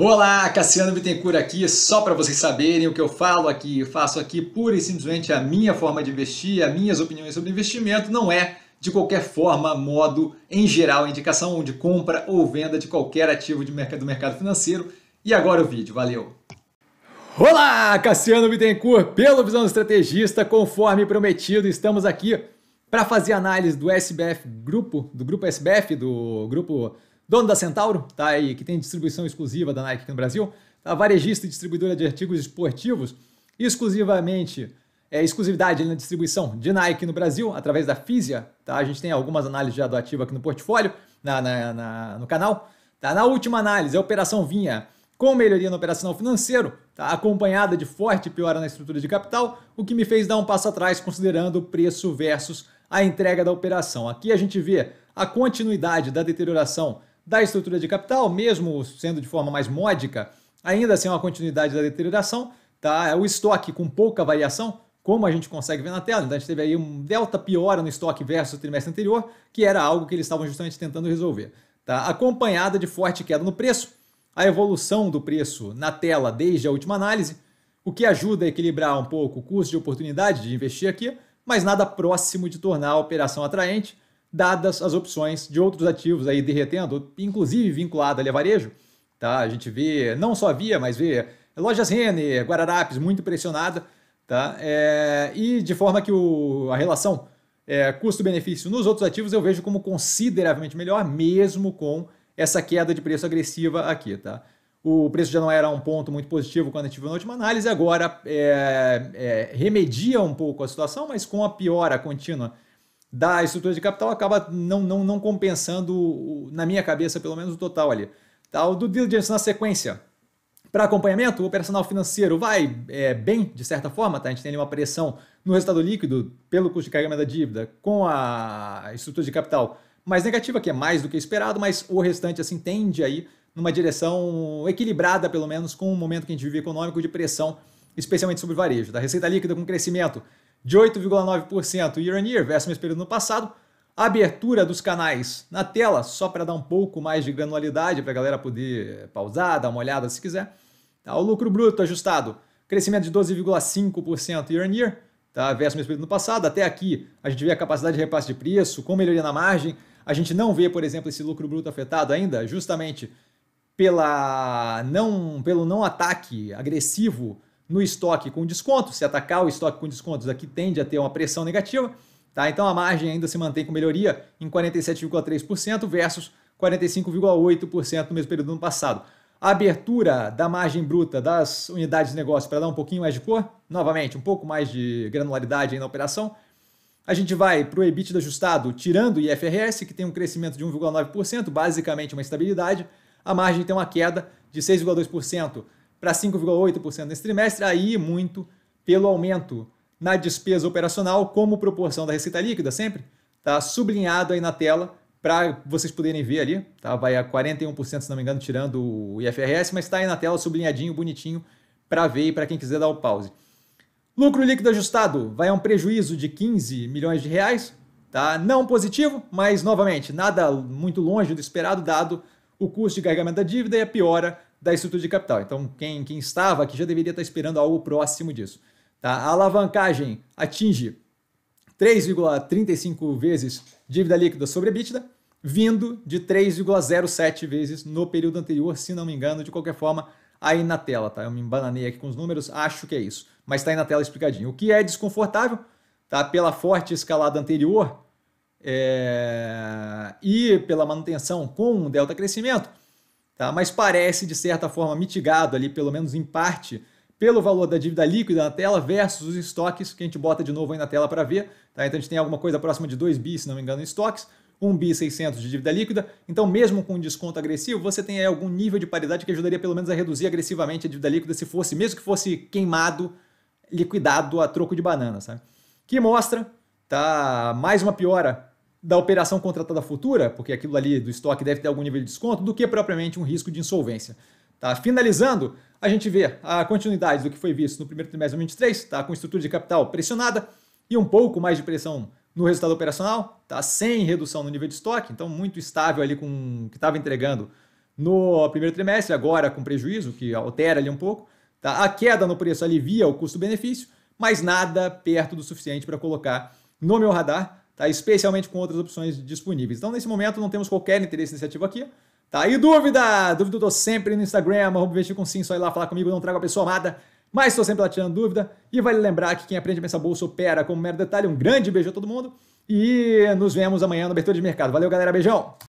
Olá, Cassiano Bittencourt aqui, só para vocês saberem o que eu falo aqui, eu faço aqui pura e simplesmente a minha forma de investir, as minhas opiniões sobre investimento, não é de qualquer forma, modo, em geral, indicação de compra ou venda de qualquer ativo de mercado, do mercado financeiro. E agora o vídeo, valeu! Olá, Cassiano Bittencourt, pelo Visão do Estrategista, conforme prometido, estamos aqui para fazer análise do SBF Grupo, do Grupo SBF, do Grupo dono da Centauro, tá aí, que tem distribuição exclusiva da Nike aqui no Brasil, tá? varejista e distribuidora de artigos esportivos, exclusivamente, é, exclusividade na distribuição de Nike no Brasil, através da Físia, tá? A gente tem algumas análises já do ativo aqui no portfólio, na, na, na, no canal, tá? Na última análise, a operação vinha com melhoria no operacional financeiro, tá? acompanhada de forte piora na estrutura de capital, o que me fez dar um passo atrás considerando o preço versus a entrega da operação. Aqui a gente vê a continuidade da deterioração da estrutura de capital, mesmo sendo de forma mais módica, ainda assim é uma continuidade da deterioração, tá? É o estoque com pouca variação, como a gente consegue ver na tela, então a gente teve aí um delta piora no estoque versus o trimestre anterior, que era algo que eles estavam justamente tentando resolver, tá? Acompanhada de forte queda no preço, a evolução do preço na tela desde a última análise, o que ajuda a equilibrar um pouco o custo de oportunidade de investir aqui, mas nada próximo de tornar a operação atraente dadas as opções de outros ativos aí derretendo, inclusive vinculado ali a varejo. Tá? A gente vê, não só via, mas vê lojas Renner, Guararapes muito pressionada, tá? É, e de forma que o, a relação é, custo-benefício nos outros ativos eu vejo como consideravelmente melhor, mesmo com essa queda de preço agressiva aqui, tá? O preço já não era um ponto muito positivo quando a gente viu na última análise, agora é, é remedia um pouco a situação, mas com a piora contínua da estrutura de capital acaba não, não, não compensando, na minha cabeça, pelo menos, o total ali. Tá? O do diligence na sequência. Para acompanhamento, o operacional financeiro vai é, bem, de certa forma, tá? a gente tem ali uma pressão no resultado líquido pelo custo de carregamento da dívida com a estrutura de capital mais negativa, que é mais do que esperado, mas o restante assim tende aí numa direção equilibrada, pelo menos, com o momento que a gente vive econômico de pressão, especialmente sobre o varejo. Da tá? receita líquida com crescimento de 8,9% year on year versus o mesmo período no passado. abertura dos canais na tela, só para dar um pouco mais de granularidade para a galera poder pausar, dar uma olhada se quiser. Tá, o lucro bruto ajustado, crescimento de 12,5% year on year tá, versus o mesmo período no passado. Até aqui a gente vê a capacidade de repasse de preço, com melhoria na margem. A gente não vê, por exemplo, esse lucro bruto afetado ainda, justamente pela não, pelo não ataque agressivo no estoque com desconto. Se atacar o estoque com descontos, aqui tende a ter uma pressão negativa. Tá? Então a margem ainda se mantém com melhoria em 47,3% versus 45,8% no mesmo período do ano passado. A abertura da margem bruta das unidades de negócio para dar um pouquinho mais de cor, novamente, um pouco mais de granularidade na operação. A gente vai para o EBITDA ajustado, tirando o IFRS, que tem um crescimento de 1,9%, basicamente uma estabilidade. A margem tem uma queda de 6,2% para 5,8% nesse trimestre, aí muito pelo aumento na despesa operacional como proporção da receita líquida, sempre tá sublinhado aí na tela para vocês poderem ver ali, tá? Vai a 41%, se não me engano, tirando o IFRS, mas está aí na tela sublinhadinho, bonitinho para ver e para quem quiser dar o pause. Lucro líquido ajustado vai a um prejuízo de 15 milhões de reais, tá? Não positivo, mas novamente, nada muito longe do esperado dado o custo de carregamento da dívida e a piora da estrutura de capital. Então, quem, quem estava aqui já deveria estar esperando algo próximo disso. Tá? A alavancagem atinge 3,35 vezes dívida líquida sobre a EBITDA, vindo de 3,07 vezes no período anterior, se não me engano, de qualquer forma, aí na tela, tá? Eu me embananei aqui com os números, acho que é isso, mas está aí na tela explicadinho. O que é desconfortável, tá? Pela forte escalada anterior é... e pela manutenção com o delta crescimento, tá? mas parece, de certa forma, mitigado ali, pelo menos em parte, pelo valor da dívida líquida na tela versus os estoques, que a gente bota de novo aí na tela para ver. Tá? Então a gente tem alguma coisa próxima de 2 bi, se não me engano, em estoques, 1 bi 600 de dívida líquida. Então, mesmo com um desconto agressivo, você tem aí algum nível de paridade que ajudaria pelo menos a reduzir agressivamente a dívida líquida se fosse, mesmo que fosse queimado, liquidado a troco de banana, sabe? Que mostra, tá, mais uma piora da operação contratada futura, porque aquilo ali do estoque deve ter algum nível de desconto, do que propriamente um risco de insolvência. Tá? Finalizando, a gente vê a continuidade do que foi visto no primeiro trimestre de 2023, tá? com estrutura de capital pressionada e um pouco mais de pressão no resultado operacional, tá? sem redução no nível de estoque, então muito estável ali com o que estava entregando no primeiro trimestre, agora com prejuízo, que altera ali um pouco. Tá? A queda no preço alivia o custo-benefício, mas nada perto do suficiente para colocar no meu radar tá? especialmente com outras opções disponíveis. Então, nesse momento, não temos qualquer interesse nesse ativo aqui. Tá? E dúvida? Dúvida eu tô sempre no Instagram, vou investir com sim, só ir lá falar comigo, não trago a pessoa amada, mas estou sempre lá tirando dúvida. E vale lembrar que quem aprende a pensar bolsa opera como mero detalhe. Um grande beijo a todo mundo e nos vemos amanhã no abertura de mercado. Valeu, galera, beijão!